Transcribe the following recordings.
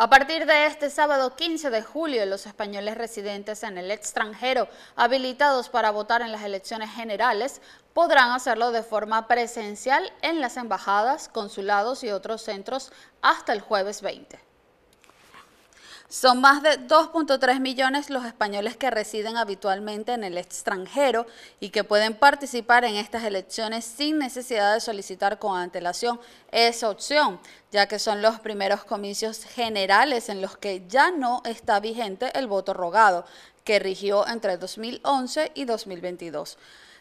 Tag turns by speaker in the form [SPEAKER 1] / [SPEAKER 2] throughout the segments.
[SPEAKER 1] A partir de este sábado 15 de julio, los españoles residentes en el extranjero habilitados para votar en las elecciones generales podrán hacerlo de forma presencial en las embajadas, consulados y otros centros hasta el jueves 20. Son más de 2.3 millones los españoles que residen habitualmente en el extranjero y que pueden participar en estas elecciones sin necesidad de solicitar con antelación esa opción, ya que son los primeros comicios generales en los que ya no está vigente el voto rogado, que rigió entre 2011 y 2022.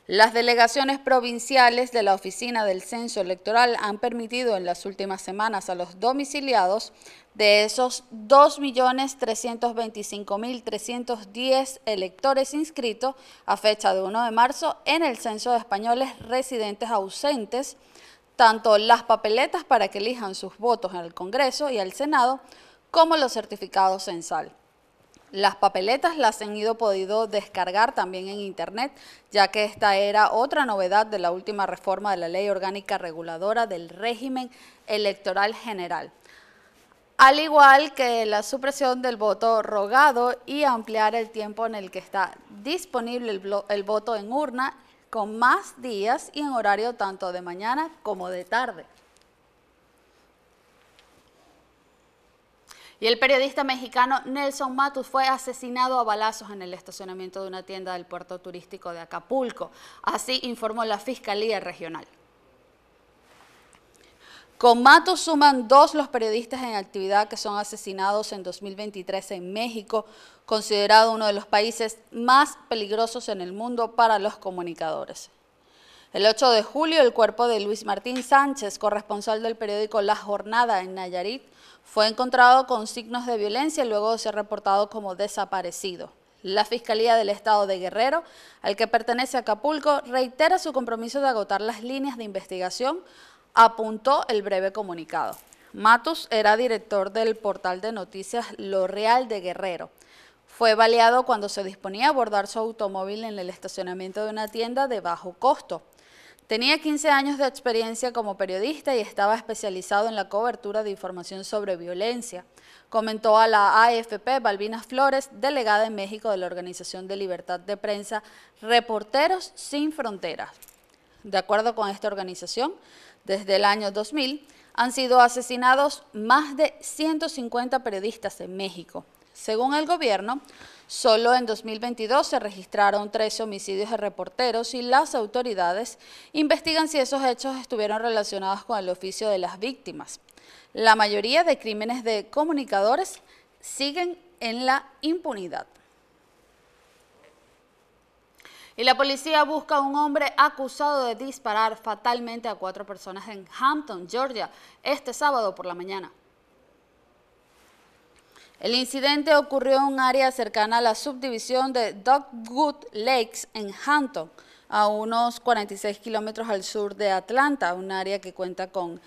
[SPEAKER 1] Las delegaciones provinciales de la Oficina del Censo Electoral han permitido en las últimas semanas a los domiciliados de esos 2.325.310 electores inscritos a fecha de 1 de marzo en el Censo de Españoles Residentes Ausentes, tanto las papeletas para que elijan sus votos en el Congreso y el Senado, como los certificados censal. Las papeletas las han ido podido descargar también en Internet, ya que esta era otra novedad de la última reforma de la Ley Orgánica Reguladora del Régimen Electoral General. Al igual que la supresión del voto rogado y ampliar el tiempo en el que está disponible el, el voto en urna con más días y en horario tanto de mañana como de tarde. Y el periodista mexicano Nelson Matus fue asesinado a balazos en el estacionamiento de una tienda del puerto turístico de Acapulco. Así informó la Fiscalía Regional. Con Matus suman dos los periodistas en actividad que son asesinados en 2023 en México, considerado uno de los países más peligrosos en el mundo para los comunicadores. El 8 de julio, el cuerpo de Luis Martín Sánchez, corresponsal del periódico La Jornada en Nayarit, fue encontrado con signos de violencia y luego se ha reportado como desaparecido. La Fiscalía del Estado de Guerrero, al que pertenece Acapulco, reitera su compromiso de agotar las líneas de investigación, apuntó el breve comunicado. Matus era director del portal de noticias Lo Real de Guerrero. Fue baleado cuando se disponía a abordar su automóvil en el estacionamiento de una tienda de bajo costo. Tenía 15 años de experiencia como periodista y estaba especializado en la cobertura de información sobre violencia, comentó a la AFP Balvinas Flores, delegada en México de la Organización de Libertad de Prensa Reporteros Sin Fronteras. De acuerdo con esta organización, desde el año 2000 han sido asesinados más de 150 periodistas en México. Según el gobierno, Solo en 2022 se registraron 13 homicidios de reporteros y las autoridades investigan si esos hechos estuvieron relacionados con el oficio de las víctimas. La mayoría de crímenes de comunicadores siguen en la impunidad. Y la policía busca a un hombre acusado de disparar fatalmente a cuatro personas en Hampton, Georgia, este sábado por la mañana. El incidente ocurrió en un área cercana a la subdivisión de Dogwood Lakes en Hampton, a unos 46 kilómetros al sur de Atlanta, un área que cuenta con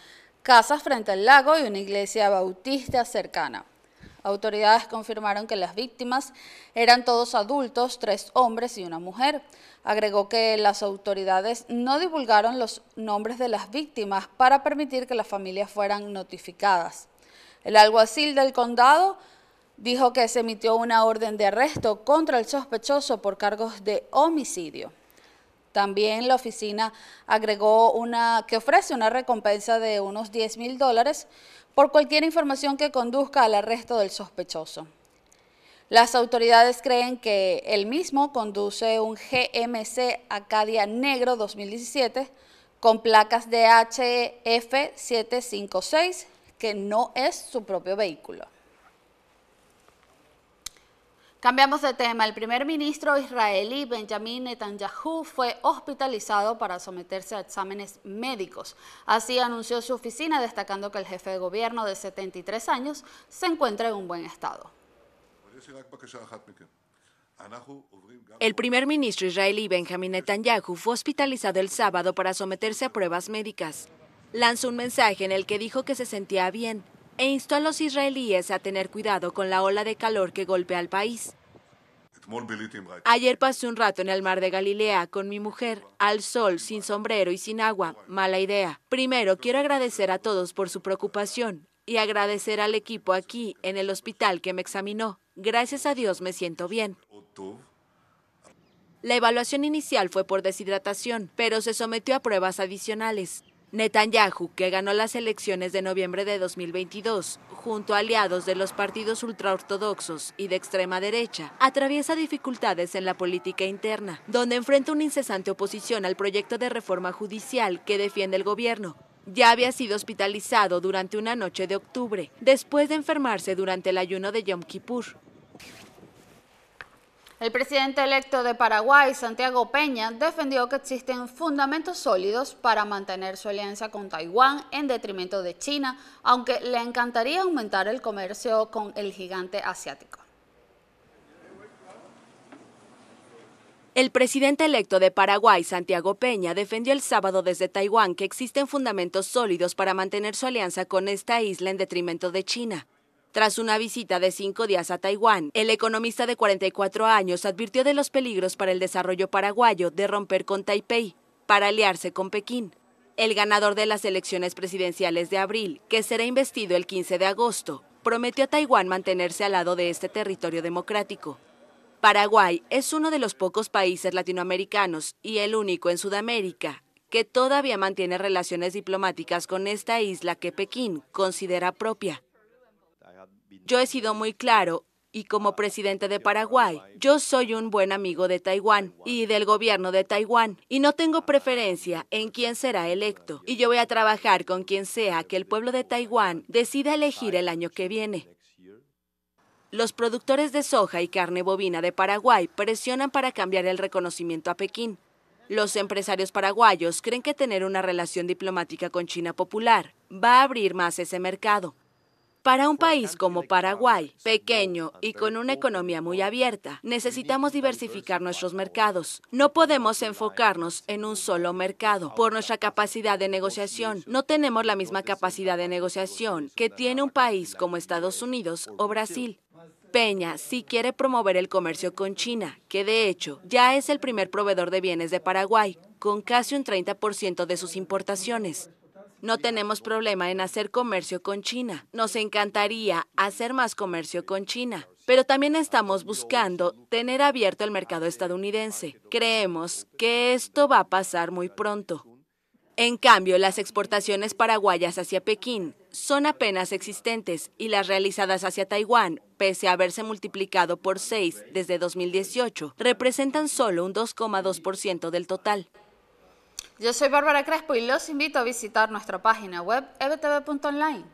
[SPEAKER 1] casas frente al lago y una iglesia bautista cercana. Autoridades confirmaron que las víctimas eran todos adultos, tres hombres y una mujer. Agregó que las autoridades no divulgaron los nombres de las víctimas para permitir que las familias fueran notificadas. El alguacil del condado dijo que se emitió una orden de arresto contra el sospechoso por cargos de homicidio. También la oficina agregó una que ofrece una recompensa de unos 10 mil dólares por cualquier información que conduzca al arresto del sospechoso. Las autoridades creen que el mismo conduce un GMC Acadia Negro 2017 con placas de hf 756 que no es su propio vehículo. Cambiamos de tema. El primer ministro israelí Benjamin Netanyahu fue hospitalizado para someterse a exámenes médicos. Así anunció su oficina, destacando que el jefe de gobierno de 73 años se encuentra en un buen estado.
[SPEAKER 2] El primer ministro israelí Benjamin Netanyahu fue hospitalizado el sábado para someterse a pruebas médicas. Lanzó un mensaje en el que dijo que se sentía bien, e instó a los israelíes a tener cuidado con la ola de calor que golpea al país. Ayer pasé un rato en el mar de Galilea con mi mujer, al sol, sin sombrero y sin agua. Mala idea. Primero, quiero agradecer a todos por su preocupación y agradecer al equipo aquí, en el hospital, que me examinó. Gracias a Dios me siento bien. La evaluación inicial fue por deshidratación, pero se sometió a pruebas adicionales. Netanyahu, que ganó las elecciones de noviembre de 2022, junto a aliados de los partidos ultraortodoxos y de extrema derecha, atraviesa dificultades en la política interna, donde enfrenta una incesante oposición al proyecto de reforma judicial que defiende el gobierno. Ya había sido hospitalizado durante una noche de octubre, después de enfermarse durante el
[SPEAKER 1] ayuno de Yom Kippur. El presidente electo de Paraguay, Santiago Peña, defendió que existen fundamentos sólidos para mantener su alianza con Taiwán en detrimento de China, aunque le encantaría aumentar el comercio con el gigante asiático.
[SPEAKER 2] El presidente electo de Paraguay, Santiago Peña, defendió el sábado desde Taiwán que existen fundamentos sólidos para mantener su alianza con esta isla en detrimento de China, tras una visita de cinco días a Taiwán, el economista de 44 años advirtió de los peligros para el desarrollo paraguayo de romper con Taipei para aliarse con Pekín. El ganador de las elecciones presidenciales de abril, que será investido el 15 de agosto, prometió a Taiwán mantenerse al lado de este territorio democrático. Paraguay es uno de los pocos países latinoamericanos y el único en Sudamérica que todavía mantiene relaciones diplomáticas con esta isla que Pekín considera propia. Yo he sido muy claro y como presidente de Paraguay, yo soy un buen amigo de Taiwán y del gobierno de Taiwán y no tengo preferencia en quién será electo y yo voy a trabajar con quien sea que el pueblo de Taiwán decida elegir el año que viene. Los productores de soja y carne bovina de Paraguay presionan para cambiar el reconocimiento a Pekín. Los empresarios paraguayos creen que tener una relación diplomática con China popular va a abrir más ese mercado. Para un país como Paraguay, pequeño y con una economía muy abierta, necesitamos diversificar nuestros mercados. No podemos enfocarnos en un solo mercado por nuestra capacidad de negociación. No tenemos la misma capacidad de negociación que tiene un país como Estados Unidos o Brasil. Peña sí quiere promover el comercio con China, que de hecho ya es el primer proveedor de bienes de Paraguay, con casi un 30% de sus importaciones. No tenemos problema en hacer comercio con China. Nos encantaría hacer más comercio con China. Pero también estamos buscando tener abierto el mercado estadounidense. Creemos que esto va a pasar muy pronto. En cambio, las exportaciones paraguayas hacia Pekín son apenas existentes y las realizadas hacia Taiwán, pese a haberse multiplicado por seis desde 2018, representan solo un
[SPEAKER 1] 2,2% del total. Yo soy Bárbara Crespo y los invito a visitar nuestra página web ebtv.online.